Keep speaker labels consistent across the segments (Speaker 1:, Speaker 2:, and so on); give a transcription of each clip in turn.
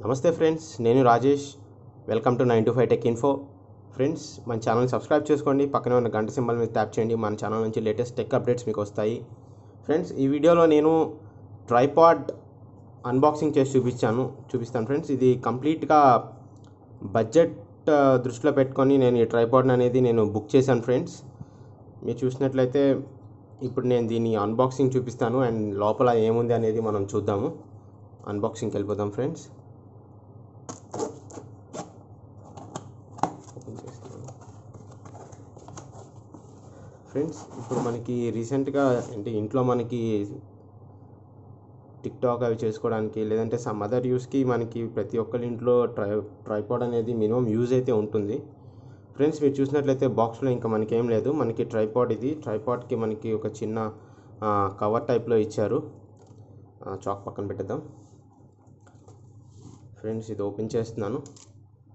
Speaker 1: నమస్తే ఫ్రెండ్స్ నేను Rajesh welcome to nine two five tech info friends మన ఛానల్ సబ్స్క్రైబ్ చేసుకోండి పక్కనే ఉన్న గంట సింబల్ మీద ట్యాప్ చేయండి మన ఛానల్ నుంచి లేటెస్ట్ టెక్ అప్డేట్స్ మీకు వస్తాయి ఫ్రెండ్స్ ఈ వీడియోలో నేను ట్రైపాడ్ అన్బాక్సింగ్ చేసి చూపించాను చూపిస్తాను ఫ్రెండ్స్ ఇది కంప్లీట్గా బడ్జెట్ దృష్టిలో పెట్టుకొని నేను ఈ ట్రైపాడ్ అనేది నేను బుక్ చేశాను ఫ్రెండ్స్ మీరు చూసినట్లయితే ఇప్పుడు నేను దీన్ని అన్బాక్సింగ్ చూపిస్తాను అండ్ లోపల ఏముంది అనేది మనం చూద్దాము అన్బాక్సింగ్కి వెళ్ళిపోదాం ఫ్రెండ్స్ ఫ్రెండ్స్ ఇప్పుడు మనకి రీసెంట్గా అంటే ఇంట్లో మనకి టిక్టాక్ అవి చేసుకోవడానికి లేదంటే సమ్ అదర్ యూస్కి మనకి ప్రతి ఒక్కరి ఇంట్లో ట్రై ట్రైపాడ్ అనేది మినిమం యూజ్ అయితే ఉంటుంది ఫ్రెండ్స్ మీరు చూసినట్లయితే బాక్స్లో ఇంకా మనకి ఏం లేదు మనకి ట్రైపాడ్ ఇది ట్రైపాడ్కి మనకి ఒక చిన్న కవర్ టైప్లో ఇచ్చారు చాక్ పక్కన పెట్టేద్దాం ఫ్రెండ్స్ ఇది ఓపెన్ చేస్తున్నాను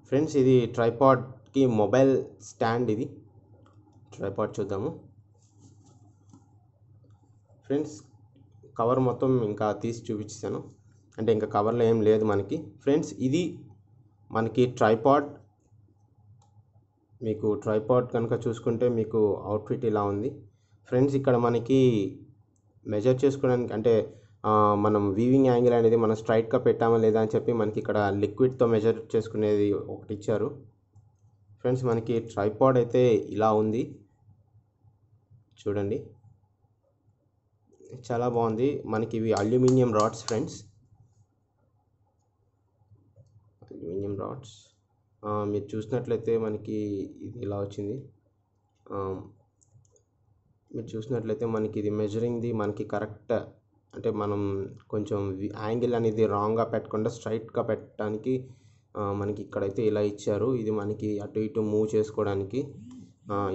Speaker 1: ఫ్రెండ్స్ ఇది ట్రైపాడ్కి మొబైల్ స్టాండ్ ఇది ట్రైపాడ్ చూద్దాము ఫ్రెండ్స్ కవర్ మొత్తం ఇంకా తీసి చూపించాను అంటే ఇంకా కవర్లో ఏం లేదు మనకి ఫ్రెండ్స్ ఇది మనకి ట్రైపాడ్ మీకు ట్రైపాడ్ కనుక చూసుకుంటే మీకు అవుట్ఫిట్ ఇలా ఉంది ఫ్రెండ్స్ ఇక్కడ మనకి మెజర్ చేసుకోవడానికి అంటే మనం వీవింగ్ యాంగిల్ అనేది మనం స్ట్రైట్గా పెట్టామా లేదా అని చెప్పి మనకి ఇక్కడ లిక్విడ్తో మెజర్ చేసుకునేది ఒకటి ఇచ్చారు ఫ్రెండ్స్ మనకి ట్రైపాడ్ అయితే ఇలా ఉంది చూడండి చాలా బాగుంది మనకి ఇవి aluminium rods friends aluminium rods మీరు చూసినట్లయితే మనకి ఇది ఇలా వచ్చింది మీరు చూసినట్లయితే మనకి ఇది మెజరింగ్ది మనకి కరెక్ట్ అంటే మనం కొంచెం యాంగిల్ అనేది రాంగ్గా పెట్టకుండా స్ట్రైట్గా పెట్టడానికి మనకి ఇక్కడైతే ఇలా ఇచ్చారు ఇది మనకి అటు ఇటు మూవ్ చేసుకోవడానికి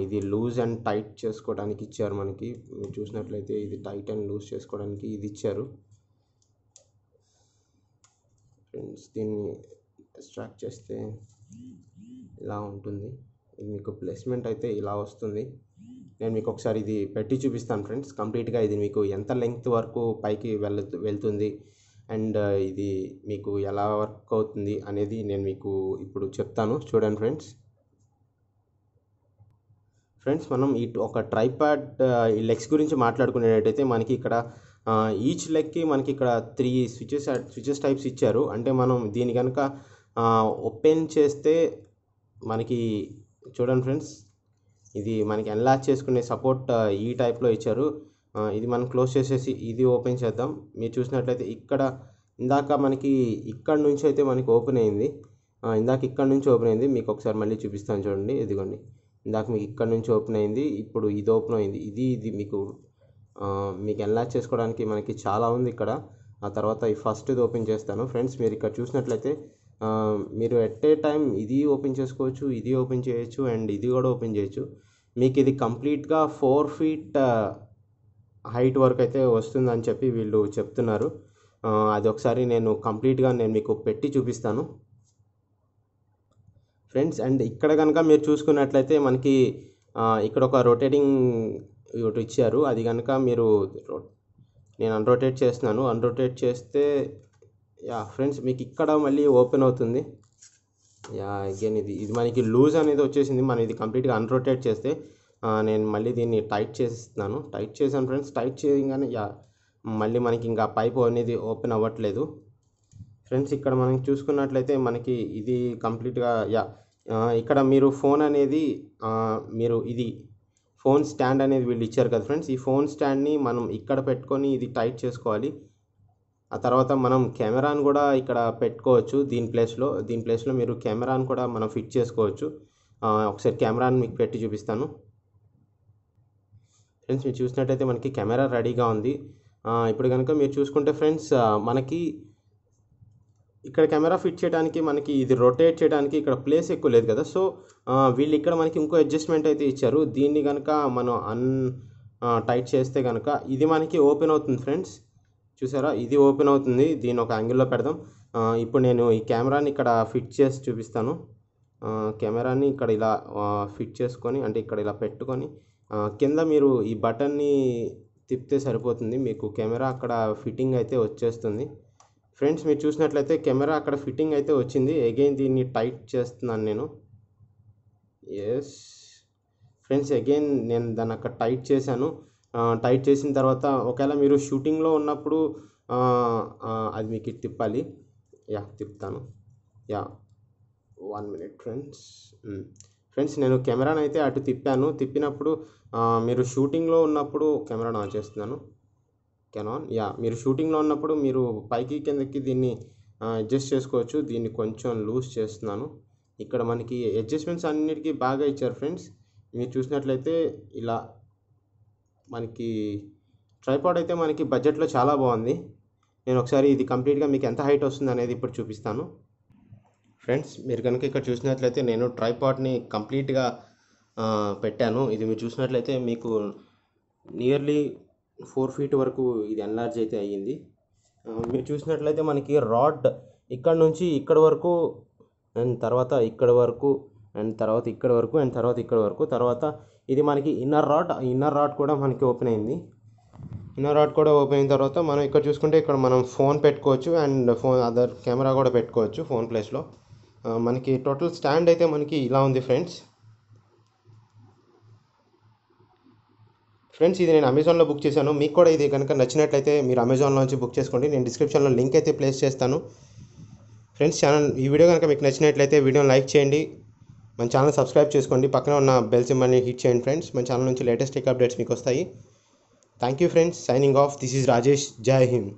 Speaker 1: ఇది లూజ్ అండ్ టైట్ చేసుకోవడానికి ఇచ్చారు మనకి మీరు చూసినట్లయితే ఇది టైట్ అండ్ లూజ్ చేసుకోవడానికి ఇది ఇచ్చారు ఫ్రెండ్స్ దీన్ని ఎక్స్ట్రాక్ట్ చేస్తే ఇలా ఉంటుంది ఇది మీకు ప్లేస్మెంట్ అయితే ఇలా వస్తుంది నేను మీకు ఒకసారి ఇది పెట్టి చూపిస్తాను ఫ్రెండ్స్ కంప్లీట్గా ఇది మీకు ఎంత లెంగ్త్ వరకు పైకి వెళ్ వెళ్తుంది అండ్ uh, ఇది మీకు ఎలా వర్క్ అవుతుంది అనేది నేను మీకు ఇప్పుడు చెప్తాను చూడండి ఫ్రెండ్స్ ఫ్రెండ్స్ మనం ఈ ఒక ట్రైపాడ్ లెగ్స్ గురించి మాట్లాడుకునేటైతే మనకి ఇక్కడ ఈచ్ లెగ్కి మనకి ఇక్కడ త్రీ స్విచెస్ స్విచెస్ టైప్స్ ఇచ్చారు అంటే మనం దీని కనుక ఓపెన్ చేస్తే మనకి చూడండి ఫ్రెండ్స్ ఇది మనకి ఎన్లాచ్ చేసుకునే సపోర్ట్ ఈ టైప్లో ఇచ్చారు ఇది మనం క్లోజ్ చేసేసి ఇది ఓపెన్ చేద్దాం మీరు చూసినట్లయితే ఇక్కడ ఇందాక మనకి ఇక్కడ నుంచి అయితే మనకి ఓపెన్ అయింది ఇందాక ఇక్కడ నుంచి ఓపెన్ అయింది మీకు ఒకసారి మళ్ళీ చూపిస్తాను చూడండి ఇదిగోండి ఇందాక మీకు ఇక్కడ నుంచి ఓపెన్ అయింది ఇప్పుడు ఇది ఓపెన్ అయింది ఇది ఇది మీకు మీకు ఎన్లాచ్ చేసుకోవడానికి మనకి చాలా ఉంది ఇక్కడ ఆ తర్వాత ఈ ఫస్ట్ది ఓపెన్ చేస్తాను ఫ్రెండ్స్ మీరు ఇక్కడ చూసినట్లయితే మీరు ఎట్ ఏ టైం ఇది ఓపెన్ చేసుకోవచ్చు ఇది ఓపెన్ చేయొచ్చు అండ్ ఇది కూడా ఓపెన్ చేయొచ్చు మీకు ఇది కంప్లీట్గా ఫోర్ ఫీట్ హైట్ వరకు అయితే వస్తుందని చెప్పి వీళ్ళు చెప్తున్నారు అది ఒకసారి నేను కంప్లీట్గా నేను మీకు పెట్టి చూపిస్తాను ఫ్రెండ్స్ అండ్ ఇక్కడ కనుక మీరు చూసుకున్నట్లయితే మనకి ఇక్కడ ఒక రొటేటింగ్ ఒకటి ఇచ్చారు అది కనుక మీరు నేను అన్రొటేట్ చేస్తున్నాను అన్రొటేట్ చేస్తే యా ఫ్రెండ్స్ మీకు ఇక్కడ మళ్ళీ ఓపెన్ అవుతుంది యా అగేన్ ఇది ఇది మనకి లూజ్ అనేది వచ్చేసింది మనం ఇది కంప్లీట్గా అన్రొటేట్ చేస్తే నేను మళ్ళీ దీన్ని టైట్ చేస్తున్నాను టైట్ చేశాను ఫ్రెండ్స్ టైట్ చేయగానే యా మళ్ళీ మనకి ఇంకా పైప్ అనేది ఓపెన్ అవ్వట్లేదు ఫ్రెండ్స్ ఇక్కడ మనం చూసుకున్నట్లయితే మనకి ఇది కంప్లీట్గా యా ఇక్కడ మీరు ఫోన్ అనేది మీరు ఇది ఫోన్ స్టాండ్ అనేది వీళ్ళు ఇచ్చారు కదా ఫ్రెండ్స్ ఈ ఫోన్ స్టాండ్ని మనం ఇక్కడ పెట్టుకొని ఇది టైట్ చేసుకోవాలి ఆ తర్వాత మనం కెమెరాను కూడా ఇక్కడ పెట్టుకోవచ్చు దీని ప్లేస్లో దీని ప్లేస్లో మీరు కెమెరాను కూడా మనం ఫిట్ చేసుకోవచ్చు ఒకసారి కెమెరాను మీకు పెట్టి చూపిస్తాను ఫ్రెండ్స్ మీరు చూసినట్టయితే మనకి కెమెరా రెడీగా ఉంది ఇప్పుడు కనుక మీరు చూసుకుంటే ఫ్రెండ్స్ మనకి ఇక్కడ కెమెరా ఫిట్ చేయడానికి మనకి ఇది రొటేట్ చేయడానికి ఇక్కడ ప్లేస్ ఎక్కువ లేదు కదా సో వీళ్ళు ఇక్కడ మనకి ఇంకో అడ్జస్ట్మెంట్ అయితే ఇచ్చారు దీన్ని కనుక మనం అన్ టైట్ చేస్తే కనుక ఇది మనకి ఓపెన్ అవుతుంది ఫ్రెండ్స్ చూసారా ఇది ఓపెన్ అవుతుంది దీన్ని ఒక యాంగిల్లో పెడదాం ఇప్పుడు నేను ఈ కెమెరాని ఇక్కడ ఫిట్ చేసి చూపిస్తాను కెమెరాని ఇక్కడ ఇలా ఫిట్ చేసుకొని అంటే ఇక్కడ ఇలా పెట్టుకొని కింద మీరు ఈ బటన్ని తిప్పితే సరిపోతుంది మీకు కెమెరా అక్కడ ఫిట్టింగ్ అయితే వచ్చేస్తుంది ఫ్రెండ్స్ మీరు చూసినట్లయితే కెమెరా అక్కడ ఫిట్టింగ్ అయితే వచ్చింది అగైన్ దీన్ని టైట్ చేస్తున్నాను నేను ఎస్ ఫ్రెండ్స్ అగైన్ నేను దాన్ని అక్కడ టైట్ చేశాను టైట్ చేసిన తర్వాత ఒకవేళ మీరు షూటింగ్లో ఉన్నప్పుడు అది మీకు తిప్పాలి యా తిప్పుతాను yeah one minute friends friends నేను కెమెరాను అయితే అటు తిప్పాను తిప్పినప్పుడు మీరు షూటింగ్లో ఉన్నప్పుడు కెమెరాను ఆన్ చేస్తున్నాను కెనాన్ యా మీరు షూటింగ్లో ఉన్నప్పుడు మీరు పైకి కిందకి దీన్ని అడ్జస్ట్ చేసుకోవచ్చు దీన్ని కొంచెం లూజ్ చేస్తున్నాను ఇక్కడ మనకి అడ్జస్ట్మెంట్స్ అన్నిటికీ బాగా ఇచ్చారు ఫ్రెండ్స్ మీరు చూసినట్లయితే ఇలా మనకి ట్రైపాడ్ అయితే మనకి బడ్జెట్లో చాలా బాగుంది నేను ఒకసారి ఇది కంప్లీట్గా మీకు ఎంత హైట్ వస్తుంది అనేది ఇప్పుడు చూపిస్తాను ఫ్రెండ్స్ మీరు కనుక ఇక్కడ చూసినట్లయితే నేను ట్రైపాడ్ని కంప్లీట్గా పెట్టాను ఇది మీరు చూసినట్లయితే మీకు నియర్లీ ఫోర్ ఫీట్ వరకు ఇది ఎన్లార్జ్ అయితే అయ్యింది మీరు చూసినట్లయితే మనకి రాడ్ ఇక్కడ నుంచి ఇక్కడ వరకు అండ్ తర్వాత ఇక్కడ వరకు అండ్ తర్వాత ఇక్కడ వరకు అండ్ తర్వాత ఇక్కడ వరకు తర్వాత ఇది మనకి ఇన్నర్ రాడ్ ఇన్నర్ రాడ్ కూడా మనకి ఓపెన్ అయింది ఇన్నర్ రాడ్ కూడా ఓపెన్ అయిన తర్వాత మనం ఇక్కడ చూసుకుంటే ఇక్కడ మనం ఫోన్ పెట్టుకోవచ్చు అండ్ ఫోన్ అదర్ కెమెరా కూడా పెట్టుకోవచ్చు ఫోన్ ప్లేస్లో మనకి టోటల్ స్టాండ్ అయితే మనకి ఇలా ఉంది ఫ్రెండ్స్ ఫ్రెండ్స్ ఇది నేను అమెజాన్లో బుక్ చేశాను మీకు కూడా ఇది కనుక నచ్చినట్లయితే మీరు అమెజాన్లో నుంచి బుక్ చేసుకోండి నేను డిస్క్రిప్షన్లో లింక్ అయితే ప్లేస్ చేస్తాను ఫ్రెండ్స్ ఛానల్ ఈ వీడియో కనుక మీకు నచ్చినట్లయితే వీడియోని లైక్ చేయండి మన ఛానల్ సబ్స్క్రైబ్ చేసుకోండి పక్కన ఉన్న బెల్ సింబల్ని హిట్ చేయండి ఫ్రెండ్స్ మన ఛానల్ నుంచి లేటెస్ట్ టెక్ అప్డేట్స్ మీకు వస్తాయి thank you friends signing off this is Rajesh Jai Hind